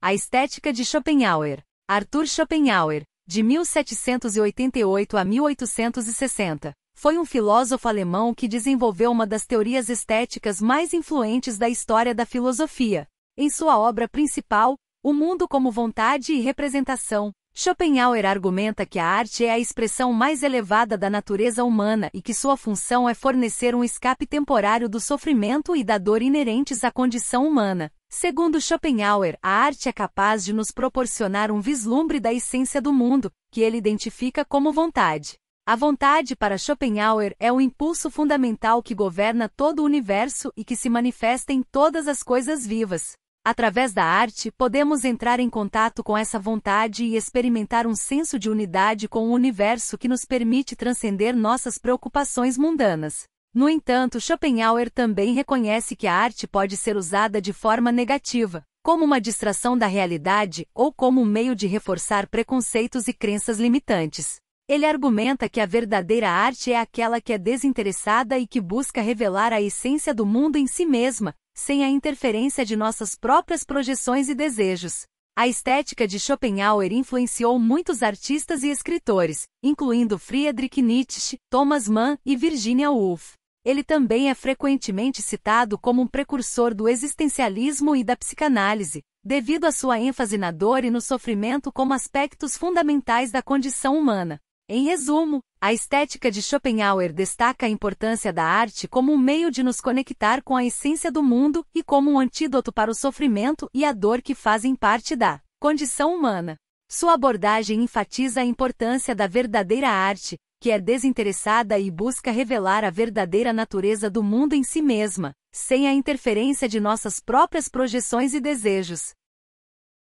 A Estética de Schopenhauer. Arthur Schopenhauer, de 1788 a 1860, foi um filósofo alemão que desenvolveu uma das teorias estéticas mais influentes da história da filosofia. Em sua obra principal, O Mundo como Vontade e Representação, Schopenhauer argumenta que a arte é a expressão mais elevada da natureza humana e que sua função é fornecer um escape temporário do sofrimento e da dor inerentes à condição humana. Segundo Schopenhauer, a arte é capaz de nos proporcionar um vislumbre da essência do mundo, que ele identifica como vontade. A vontade para Schopenhauer é o impulso fundamental que governa todo o universo e que se manifesta em todas as coisas vivas. Através da arte, podemos entrar em contato com essa vontade e experimentar um senso de unidade com o universo que nos permite transcender nossas preocupações mundanas. No entanto, Schopenhauer também reconhece que a arte pode ser usada de forma negativa, como uma distração da realidade ou como um meio de reforçar preconceitos e crenças limitantes. Ele argumenta que a verdadeira arte é aquela que é desinteressada e que busca revelar a essência do mundo em si mesma, sem a interferência de nossas próprias projeções e desejos. A estética de Schopenhauer influenciou muitos artistas e escritores, incluindo Friedrich Nietzsche, Thomas Mann e Virginia Woolf. Ele também é frequentemente citado como um precursor do existencialismo e da psicanálise, devido à sua ênfase na dor e no sofrimento como aspectos fundamentais da condição humana. Em resumo, a estética de Schopenhauer destaca a importância da arte como um meio de nos conectar com a essência do mundo e como um antídoto para o sofrimento e a dor que fazem parte da condição humana. Sua abordagem enfatiza a importância da verdadeira arte, que é desinteressada e busca revelar a verdadeira natureza do mundo em si mesma, sem a interferência de nossas próprias projeções e desejos,